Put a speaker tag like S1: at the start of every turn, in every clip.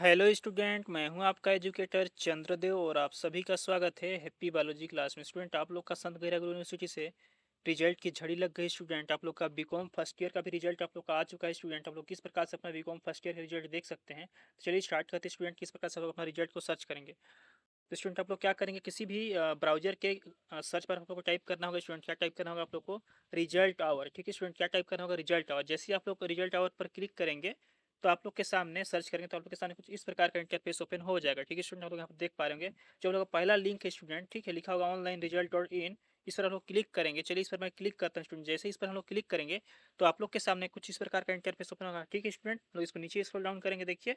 S1: hello student मैं हूं आपका एजुकेटर चंद्रदेव और आप सभी का स्वागत है हैप्पी बायोलॉजी क्लास में स्टूडेंट आप लोग का संत गैरागुरु यूनिवर्सिटी से रिजल्ट की झड़ी लग गई स्टूडेंट आप लोग का बीकॉम फर्स्ट ईयर का भी रिजल्ट आप लोग का आ चुका है स्टूडेंट आप लोग किस प्रकार से अपना बीकॉम फर्स्ट ईयर का रिजल्ट देख सकते हैं तो चलिए स्टार्ट करते स्टूडेंट किस प्रकार से अपना रिजल्ट को सर्च करेंगे तो स्टूडेंट आप लोग क्या करेंगे किसी भी ब्राउजर के सर्च पर आप लोग को टाइप करना होगा स्टूडेंट क्या टाइप करना होगा आप लोग को रिजल्ट आवर ठीक है स्टूडेंट क्या टाइप करना होगा रिजल्ट आवर जैसे ही आप लोग रिजल्ट आवर पर क्लिक करेंगे तो आप लोग के सामने सर्च करेंगे तो आप लोग के सामने कुछ इस प्रकार का इंटरफेस ओपन हो जाएगा ठीक है स्टूडेंट आप लोग यहाँ पर देख पा रहे होंगे जो लोग का पहला लिंक है स्टूडेंट ठीक है लिखा होगा ऑनलाइन रिजल्ट डॉट इन इस पर हम लोग क्लिक करेंगे चलिए इस पर मैं क्लिक करता हूँ स्टूडेंट जैसे इस पर हम लोग क्लिक करेंगे तो आप लोग के सामने कुछ इस प्रकार का इंटरफेस ओपन होगा ठीक है स्टूडेंट लोग इसको नीचे स्क्रॉल डाउन करेंगे देखिए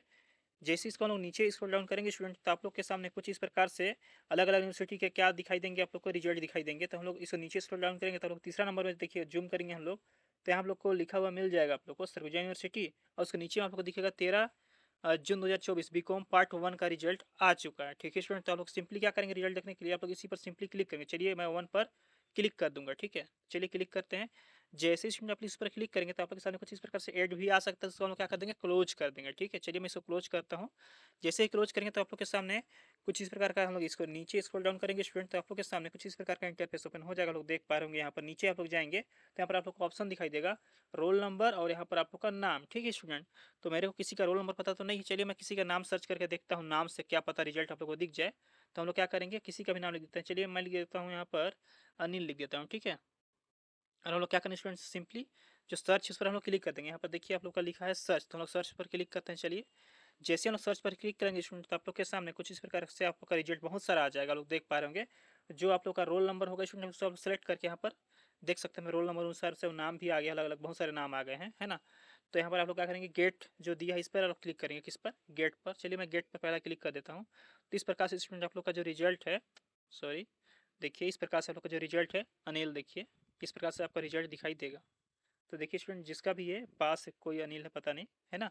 S1: जैसे इसको हम लोग नीचे स्क्रॉल डाउन करेंगे स्टूडेंट तो आप लोग के सामने कुछ इस प्रकार से अलग अलग यूनिवर्सिटी के क्या दिखाई देंगे आप लोग को रिजल्ट दिखाई देंगे तो हम लोग इसको नीचे स्क्रॉल डाउन करेंगे तो हम लोग तीसरा नंबर में देखिए जूम करेंगे हम लोग तो यहाँ आप लोग को लिखा हुआ मिल जाएगा आप लोग को सरगुजा यूनिवर्सिटी और उसके नीचे आप लोग को दिखेगा तेरह जून दो हज़ार बी बीकॉम पार्ट वन का रिजल्ट आ चुका है ठीक है स्टूडेंट तो आप लोग सिंपली क्या करेंगे रिजल्ट देखने के लिए आप लोग इसी पर सिंपली क्लिक करेंगे चलिए मैं वन पर क्लिक कर दूंगा ठीक है चलिए क्लिक करते हैं जैसे ही आप इस पर क्लिक करेंगे तो आप लोग के सामने कुछ इस प्रकार से एड भी आ सकता है तो हम लोग क्या कर देंगे क्लोज कर देंगे ठीक है चलिए मैं इसको क्लोज करता हूँ जैसे ही क्लोज करेंगे तो आप लोग के सामने कुछ इस प्रकार का हम लोग इसको नीचे स्क्रॉल डाउन करेंगे स्टूडेंट तो आप लोग के सामने कुछ इस प्रकार का इंटरफेस ओपन हो जाएगा लोग देख पा रहे होंगे यहाँ पर नीचे आप लोग जाएंगे तो यहाँ पर आप लोग को ऑप्शन दिखाई देगा रोल नंबर और यहाँ पर आप लोग का नाम ठीक है स्टूडेंट तो मेरे को किसी का रोल नंबर पता तो नहीं चलिए मैं किसी का नाम सर्च करके देखता हूँ नाम से क्या पता रिजल्ट आप लोग को दिख जाए तो हम लोग क्या करेंगे किसी का भी नाम लिख देते हैं चलिए मैं लिख देता हूँ यहाँ पर अनिल लिख देता हूँ ठीक है और हम लोग क्या करें स्टूडेंट सिंपली जो सर्च इस पर हम लोग क्लिक कर देंगे यहाँ पर देखिए आप लोग का लिखा है सर्च तो हम लोग सर्च पर क्लिक करते हैं चलिए जैसे हम लोग सर्च पर क्लिक करेंगे स्टूडेंट तो आप लोग के सामने कुछ इस प्रकार से आप लोग का रिजल्ट बहुत सारा आ जाएगा लोग देख पा रहे होंगे जो आप लोग का रोल नंबर होगा स्टूडेंट उसको आप सेलेक्ट करके यहाँ पर देख सकते हैं रोल नंबर अनुसार से नाम भी आ गया अलग अलग बहुत सारे नाम आ गए हैं है ना तो यहाँ पर आप लोग क्या करेंगे गेट जो दिया है इस पर आप क्लिक करेंगे किस पर गेट पर चलिए मैं गेट पर पहला क्लिक कर देता हूँ तो इस प्रकार से स्टूडेंट आप लोग का जो रिजल्ट है सॉरी देखिए इस प्रकार से आप लोग का जो रिजल्ट है अनिल देखिए इस प्रकार से आपका रिजल्ट दिखाई देगा तो देखिए स्टूडेंट जिसका भी है पास कोई अनिल है पता नहीं है ना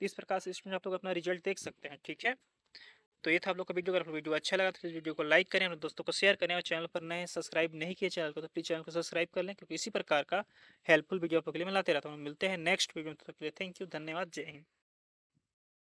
S1: तो इस प्रकार से स्टूडेंट आप लोग अपना रिजल्ट देख सकते हैं ठीक है तो ये था आप लोग का वीडियो अगर वीडियो अच्छा लगा तो वीडियो को लाइक करें अपने दोस्तों को शेयर करें और चैनल पर नए सब्सक्राइब नहीं किए चैनल को तो प्लीज़ चैनल को सब्सक्राइब कर लें क्योंकि इसी प्रकार का हेल्पफुल वीडियो आप लोग के लिए मैं लाते रहता हूँ मिलते हैं नेक्स्ट वीडियो में तब तो तक के लिए थैंक यू धन्यवाद जय हिंद